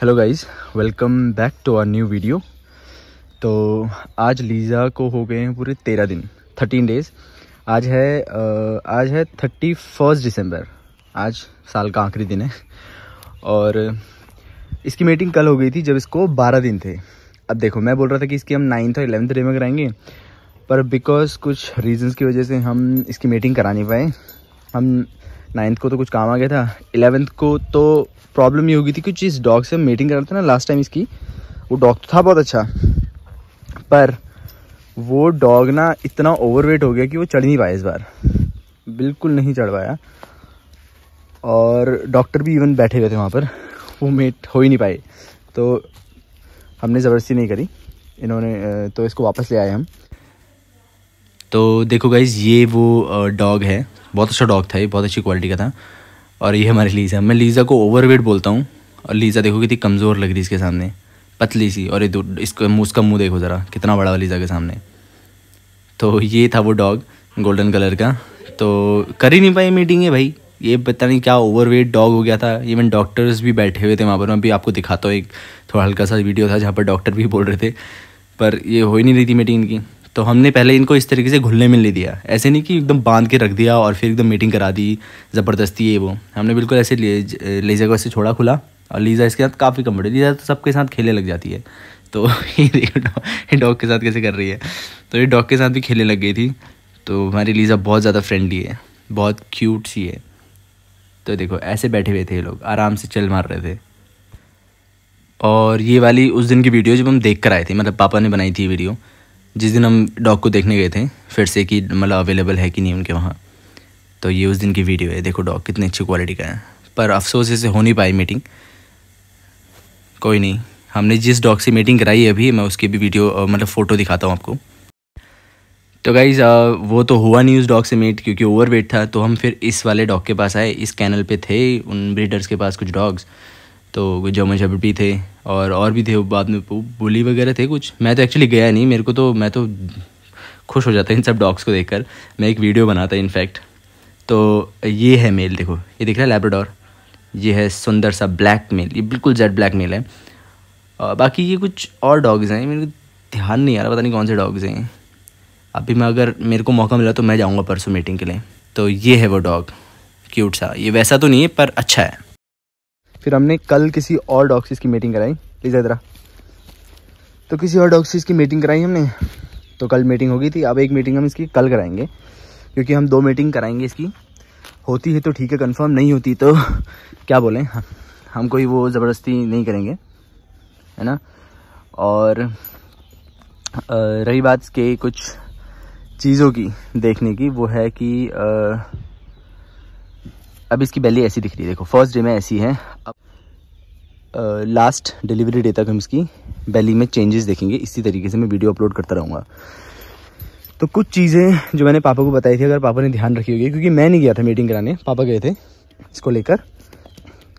hello guys welcome back to our new video तो आज Lisa को हो गए हैं पूरे तेरह दिन थर्टीन डेज़ आज है आज है थर्टी फर्स्ट दिसंबर आज साल का आखिरी दिन है और इसकी मीटिंग कल हो गई थी जब इसको बारह दिन थे अब देखो मैं बोल रहा था कि इसकी हम नाइन्थ और इलेवंथ डे में कराएंगे पर बिकॉज कुछ रीजंस की वजह से हम इसकी मीटिंग करा नहीं पाए हम नाइन्थ को तो कुछ काम आ गया था इलेवेंथ को तो प्रॉब्लम ये होगी थी कि जिस डॉग से हम मीटिंग कर रहे थे ना लास्ट टाइम इसकी वो डॉग तो था बहुत अच्छा पर वो डॉग ना इतना ओवरवेट हो गया कि वो चढ़ नहीं पाया इस बार बिल्कुल नहीं चढ़ पाया और डॉक्टर भी इवन बैठे हुए थे वहाँ पर वो मेट हो ही नहीं पाए तो हमने ज़बरदस्ती नहीं करी इन्होंने तो इसको वापस ले आए हम तो देखो गाइज ये वो डॉग है बहुत अच्छा डॉग था ये बहुत अच्छी क्वालिटी का था और ये हमारी लीज़ा मैं लीज़ा को ओवरवेट बोलता हूँ और लीज़ा देखो कितनी कमज़ोर लग रही इसके सामने पतली सी और ये दो इसका मुँह उसका मुँह देखो ज़रा कितना बड़ा लीज़ा के सामने तो ये था वो डॉग गोल्डन कलर का तो कर ही नहीं पाई मीटिंग है भाई ये पता नहीं क्या ओवरवेट डॉग हो गया था इवन डॉक्टर्स भी बैठे हुए थे वहाँ पर मैं भी आपको दिखाता हूँ एक थोड़ा हल्का सा वीडियो था जहाँ पर डॉक्टर भी बोल रहे थे पर ये हो ही नहीं रही थी मीटिंग की तो हमने पहले इनको इस तरीके से घुलने मिलने दिया ऐसे नहीं कि एकदम बांध के रख दिया और फिर एकदम मीटिंग करा दी ज़बरदस्ती ये वो हमने बिल्कुल ऐसे ले लेजा को ऐसे छोड़ा खुला और लीजा इसके साथ काफ़ी कम्फर्ट लीजा तो सबके साथ खेलने लग जाती है तो ये देखो डॉग के साथ कैसे कर रही है तो ये डॉग के साथ भी खेलने लग गई थी तो हमारी लीजा बहुत ज़्यादा फ्रेंडली है बहुत क्यूट सी है तो देखो ऐसे बैठे हुए थे ये लोग आराम से चल मार रहे थे और ये वाली उस दिन की वीडियो जब हम देख कर आए थे मतलब पापा ने बनाई थी वीडियो जिस दिन हम डॉग को देखने गए थे फिर से कि मतलब अवेलेबल है कि नहीं उनके वहाँ तो ये उस दिन की वीडियो है देखो डॉग कितनी अच्छी क्वालिटी का है पर अफसोस से हो नहीं पाई मीटिंग कोई नहीं हमने जिस डॉग से मीटिंग कराई है अभी मैं उसकी भी वीडियो मतलब फ़ोटो दिखाता हूँ आपको तो गाइज़ वो तो हुआ नहीं उस डॉग से मीट क्योंकि ओवर वेट था तो हम फिर इस वाले डॉग के पास आए इस कैनल पे थे उन ब्रीडर्स के पास कुछ डॉग्स तो जर्मन भी थे और और भी थे बाद में बुली वगैरह थे कुछ मैं तो एक्चुअली गया नहीं मेरे को तो मैं तो खुश हो जाता इन सब डॉग्स को देखकर मैं एक वीडियो बनाता इनफैक्ट तो ये है मेल देखो ये दिख रहा है लेब्राडोर ये है सुंदर सा ब्लैक मेल ये बिल्कुल जेड ब्लैक मेल है और बाकी ये कुछ और डॉग्स हैं मेरे को ध्यान नहीं आ रहा पता नहीं कौन से डॉग्स हैं अभी मैं अगर मेरे को मौका मिला तो मैं जाऊँगा परसों मीटिंग के लिए तो ये है वो डॉग क्यूट सा ये वैसा तो नहीं है पर अच्छा है फिर हमने कल किसी और डॉक्सिस की मीटिंग कराई प्लीज़ इधरा तो किसी और डॉक्सिस की मीटिंग कराई हमने तो कल मीटिंग हो गई थी अब एक मीटिंग हम इसकी कल कराएंगे क्योंकि हम दो मीटिंग कराएंगे इसकी होती है तो ठीक है कंफर्म नहीं होती तो क्या बोलें हाँ, हम कोई वो ज़बरदस्ती नहीं करेंगे है ना और रही बात के कुछ चीज़ों की देखने की वो है कि आ, अब इसकी बेली ऐसी दिख रही है देखो फर्स्ट डे में ऐसी है अब लास्ट डिलीवरी डे तक हम इसकी बेली में चेंजेस देखेंगे इसी तरीके से मैं वीडियो अपलोड करता रहूँगा तो कुछ चीज़ें जो मैंने पापा को बताई थी अगर पापा ने ध्यान रखी होगी क्योंकि मैं नहीं गया था मीटिंग कराने पापा गए थे इसको लेकर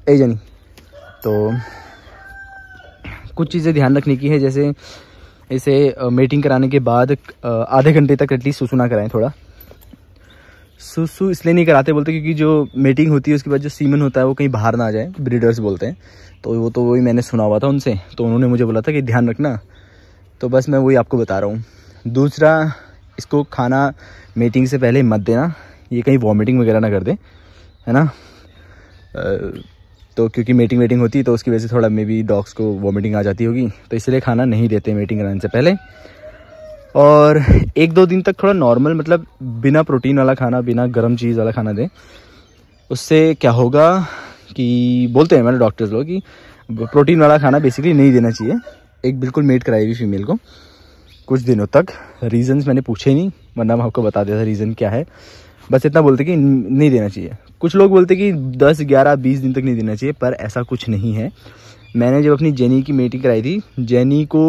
ए जानी तो कुछ चीज़ें ध्यान रखने की है जैसे इसे मीटिंग कराने के बाद आधे घंटे तक एटलीस्ट सुसुना कराएं थोड़ा सुसु इसलिए नहीं कराते बोलते क्योंकि जो मेटिंग होती है उसके बाद जो सीमन होता है वो कहीं बाहर ना आ जाए ब्रीडर्स बोलते हैं तो वो तो वही मैंने सुना हुआ था उनसे तो उन्होंने मुझे बोला था कि ध्यान रखना तो बस मैं वही आपको बता रहा हूँ दूसरा इसको खाना मीटिंग से पहले मत देना ये कहीं वॉमिटिंग वगैरह ना कर दे है ना तो क्योंकि मीटिंग वेटिंग होती है तो उसकी वजह से थोड़ा मे बी डॉग्स को वॉमिटिंग आ जाती होगी तो इसलिए खाना नहीं देते मीटिंग कराने से पहले और एक दो दिन तक थोड़ा नॉर्मल मतलब बिना प्रोटीन वाला खाना बिना गर्म चीज़ वाला खाना दें उससे क्या होगा कि बोलते हैं मेरे डॉक्टर्स लोग कि प्रोटीन वाला खाना बेसिकली नहीं देना चाहिए एक बिल्कुल मेट कराई हुई फीमेल को कुछ दिनों तक रीजंस मैंने पूछे नहीं वरना मैं आपको बता देता रीज़न क्या है बस इतना बोलते कि नहीं देना चाहिए कुछ लोग बोलते कि 10, 11, 20 दिन तक नहीं देना चाहिए पर ऐसा कुछ नहीं है मैंने जब अपनी जेनी की मेटिंग कराई थी जेनी को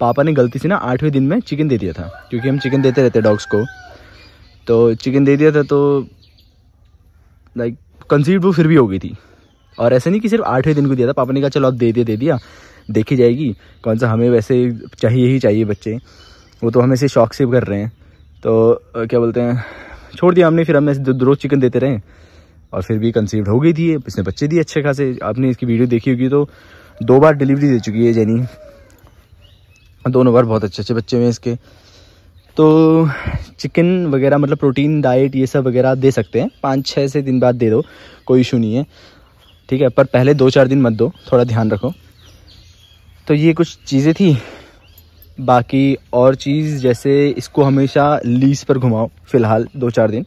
पापा ने गलती से ना आठवें दिन में चिकन दे दिया था क्योंकि हम चिकन देते रहते डॉग्स को तो चिकन दे दिया था तो लाइक कंसीव वो फिर भी हो गई थी और ऐसे नहीं कि सिर्फ आठवें दिन को दिया था पापा ने कहा चलो आप दे दिया दे दिया देखी जाएगी कौन सा हमें वैसे चाहिए ही चाहिए बच्चे वो तो हमें से शौक से कर रहे हैं तो क्या बोलते हैं छोड़ दिया हमने फिर हम ऐसे रोज़ चिकन देते रहे और फिर भी कंसीव्ड हो गई थी इसने बच्चे दिए अच्छे खासे आपने इसकी वीडियो देखी होगी तो दो बार डिलीवरी दे चुकी है जैनी दोनों बार बहुत अच्छे अच्छे बच्चे हुए इसके तो चिकन वगैरह मतलब प्रोटीन डाइट ये सब वगैरह दे सकते हैं पाँच छः से दिन बाद दे दो कोई इशू नहीं है ठीक है पर पहले दो चार दिन मत दो थोड़ा ध्यान रखो तो ये कुछ चीज़ें थी बाकी और चीज़ जैसे इसको हमेशा लीज पर घुमाओ फ़िलहाल दो चार दिन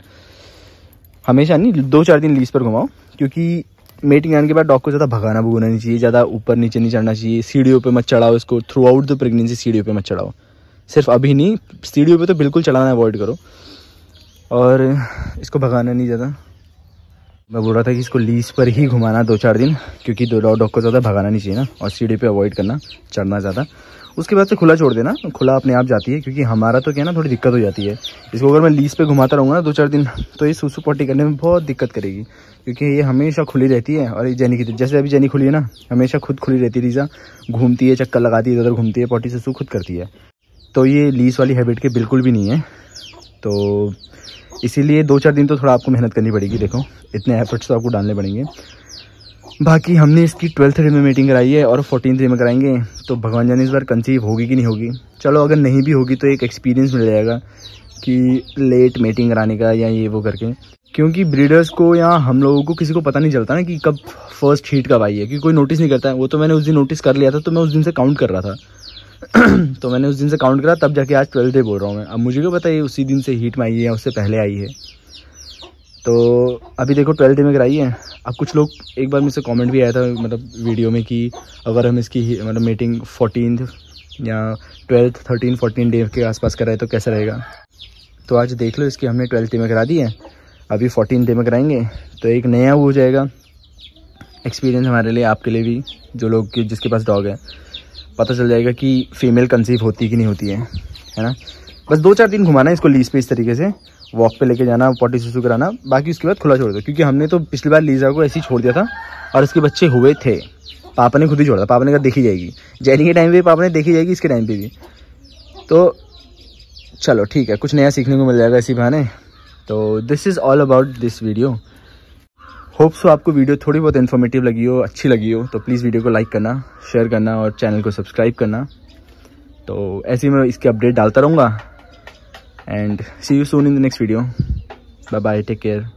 हमेशा नहीं दो चार दिन लीज पर घुमाओ क्योंकि मेटिंग आने के बाद डॉग को ज़्यादा भगाना भगाना नहीं चाहिए ज़्यादा ऊपर नीचे नहीं चढ़ना चाहिए सीढ़ियों पे मत चढ़ाओ इसको थ्रू आउट द प्रेगनेंसी सीढ़ियों पे मत चढ़ाओ सिर्फ अभी नहीं सीढ़ियों पे तो बिल्कुल चढ़ाना अवॉइड करो और इसको भगाना नहीं ज़्यादा मैं बोल रहा था कि इसको लीज पर ही घुमाना दो चार दिन क्योंकि दो डॉग को ज़्यादा भगाना नहीं चाहिए ना और सीढ़ी पे अवॉइड करना चढ़ना ज़्यादा उसके बाद से खुला छोड़ देना खुला अपने आप जाती है क्योंकि हमारा तो क्या ना थोड़ी दिक्कत हो जाती है इसको अगर मैं लीज पे घुमाता रहूँगा ना दो चार दिन तो ये सुसु पट्टी करने में बहुत दिक्कत करेगी क्योंकि ये हमेशा खुली रहती है और ये जैनी की जैसे अभी जैनी खुली है ना हमेशा खुद खुली रहती है रीज़ा घूमती है चक्कर लगाती है इधर घूमती है पोटी ससू खुद करती है तो ये लीस वाली हैबिट के बिल्कुल भी नहीं है तो इसीलिए दो चार दिन तो थोड़ा आपको मेहनत करनी पड़ेगी देखो इतने एफर्ट्स तो आपको डालने पड़ेंगे बाकी हमने इसकी ट्वेल्थ डे में मीटिंग कराई है और फोर्टीन डे में कराएंगे तो भगवान जाने इस बार कंसीव होगी कि नहीं होगी चलो अगर नहीं भी होगी तो एक एक्सपीरियंस मिल जाएगा कि लेट मीटिंग कराने का या ये वो करके क्योंकि ब्रीडर्स को या हम लोगों को किसी को पता नहीं चलता ना कि कब फर्स्ट हीट कब आई है क्योंकि कोई नोटिस नहीं करता है वो तो मैंने उस दिन नोटिस कर लिया था तो मैं उस दिन से काउंट कर रहा था तो मैंने उस दिन से काउंट करा तब जाके आज ट्वेल्थ डे बोल रहा हूँ मैं अब मुझे क्यों पता है उसी दिन से हीट में आई है या उससे पहले आई है तो अभी देखो ट्वेल्थ डे में कराई है अब कुछ लोग एक बार मुझसे कॉमेंट भी आया था मतलब वीडियो में कि अगर हम इसकी मतलब मीटिंग फोर्टीन या ट्वेल्थ थर्टीन फोर्टीन डे के आसपास कराए तो कैसा रहेगा तो आज देख लो इसकी हमने ट्वेल्थ डे में करा दी है अभी फोर्टीन डे में कराएंगे तो एक नया वो हो जाएगा एक्सपीरियंस हमारे लिए आपके लिए भी जो लोग जिसके पास डॉग है पता चल जाएगा कि फीमेल कंसीव होती कि नहीं होती है है ना बस दो चार दिन घुमाना इसको लीज पे इस तरीके से वॉक पे लेके जाना पॉटी सुसू कराना बाकी उसके बाद खुला छोड़ दो क्योंकि हमने तो पिछली बार लीजा को ऐसे ही छोड़ दिया था और इसके बच्चे हुए थे पापा ने खुद ही छोड़ा था पापा ने कहा देखी जाएगी जैनी के टाइम पे पापा ने देखी जाएगी इसके टाइम पे भी तो चलो ठीक है कुछ नया सीखने को मिल जाएगा इसी बहाने तो this is all about this video hope so आपको वीडियो थोड़ी बहुत इन्फॉर्मेटिव लगी हो अच्छी लगी हो तो प्लीज़ वीडियो को लाइक करना शेयर करना और चैनल को सब्सक्राइब करना तो ऐसे ही मैं इसके अपडेट डालता रहूँगा and see you soon in the next video bye bye take care